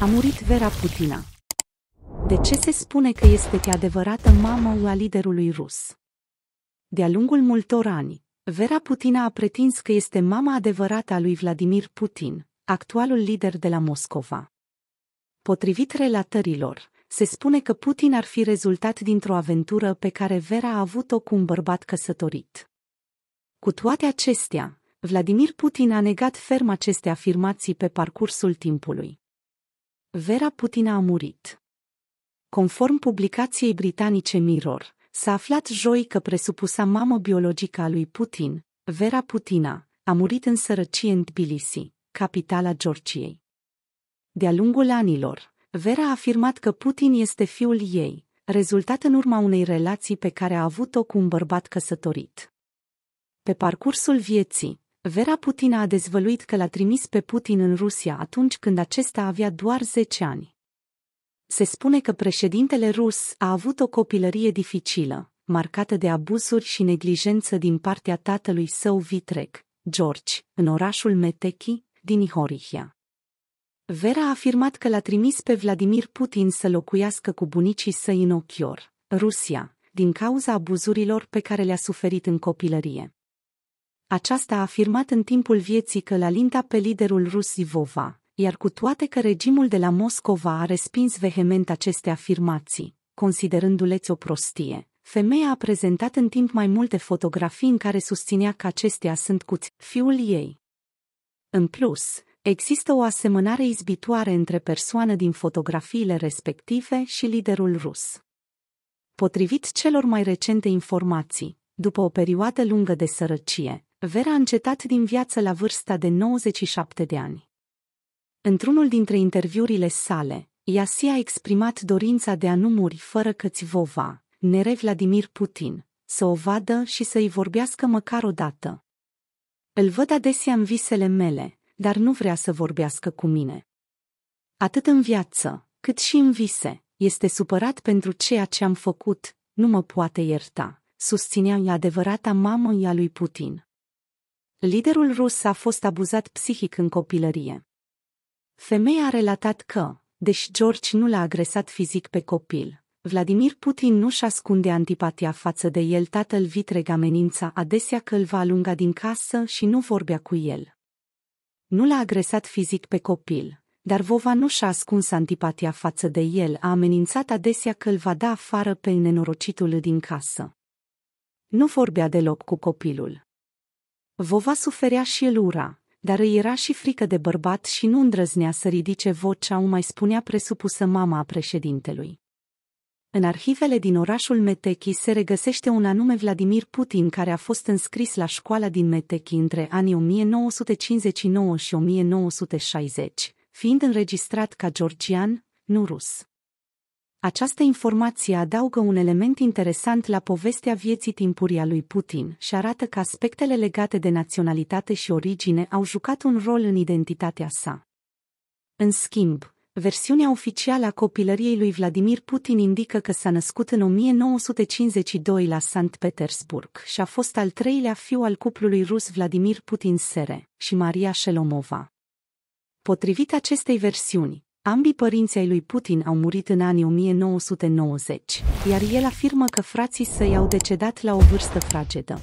A murit Vera Putina. De ce se spune că este pe adevărată mamă a liderului rus? De-a lungul multor ani, Vera Putina a pretins că este mama adevărată a lui Vladimir Putin, actualul lider de la Moscova. Potrivit relatărilor, se spune că Putin ar fi rezultat dintr-o aventură pe care Vera a avut-o cu un bărbat căsătorit. Cu toate acestea, Vladimir Putin a negat ferm aceste afirmații pe parcursul timpului. Vera Putin a murit. Conform publicației britanice Mirror, s-a aflat joi că presupusa mamă biologică a lui Putin, Vera Putina, a murit în sărăcie în Tbilisi, capitala Georgiei. De-a lungul anilor, Vera a afirmat că Putin este fiul ei, rezultat în urma unei relații pe care a avut-o cu un bărbat căsătorit. Pe parcursul vieții, Vera Putin a dezvăluit că l-a trimis pe Putin în Rusia atunci când acesta avea doar 10 ani. Se spune că președintele rus a avut o copilărie dificilă, marcată de abuzuri și neglijență din partea tatălui său Vitrek, George, în orașul Metechi, din Ihorihia. Vera a afirmat că l-a trimis pe Vladimir Putin să locuiască cu bunicii săi în Ochior, Rusia, din cauza abuzurilor pe care le-a suferit în copilărie. Aceasta a afirmat în timpul vieții că l-a linta pe liderul rus Ivova, iar cu toate că regimul de la Moscova a respins vehement aceste afirmații, considerându-le o prostie, femeia a prezentat în timp mai multe fotografii în care susținea că acestea sunt cu fiul ei. În plus, există o asemănare izbitoare între persoană din fotografiile respective și liderul rus. Potrivit celor mai recente informații, după o perioadă lungă de sărăcie, Vera a încetat din viață la vârsta de 97 de ani. Într-unul dintre interviurile sale, Iasi a exprimat dorința de a nu muri fără că-ți vova, nere Vladimir Putin, să o vadă și să-i vorbească măcar o dată. Îl văd adesea în visele mele, dar nu vrea să vorbească cu mine. Atât în viață, cât și în vise, este supărat pentru ceea ce am făcut, nu mă poate ierta, susținea adevărata mamă a lui Putin. Liderul rus a fost abuzat psihic în copilărie. Femeia a relatat că, deși George nu l-a agresat fizic pe copil, Vladimir Putin nu-și ascunde antipatia față de el, tatăl vitreg amenința adesea că îl va alunga din casă și nu vorbea cu el. Nu l-a agresat fizic pe copil, dar Vova nu și-a ascuns antipatia față de el, a amenințat adesea că îl va da afară pe nenorocitul din casă. Nu vorbea deloc cu copilul. Vova suferea și el ura, dar îi era și frică de bărbat și nu îndrăznea să ridice vocea, o mai spunea presupusă mama a președintelui. În arhivele din orașul Metechi se regăsește un anume Vladimir Putin care a fost înscris la școala din Metechi între anii 1959 și 1960, fiind înregistrat ca georgian, nu rus. Această informație adaugă un element interesant la povestea vieții timpurii a lui Putin și arată că aspectele legate de naționalitate și origine au jucat un rol în identitatea sa. În schimb, versiunea oficială a copilăriei lui Vladimir Putin indică că s-a născut în 1952 la Sankt Petersburg și a fost al treilea fiu al cuplului rus Vladimir Putin Sere și Maria Shelomova. Potrivit acestei versiuni, Ambii părinții ai lui Putin au murit în anii 1990, iar el afirmă că frații săi au decedat la o vârstă fragedă.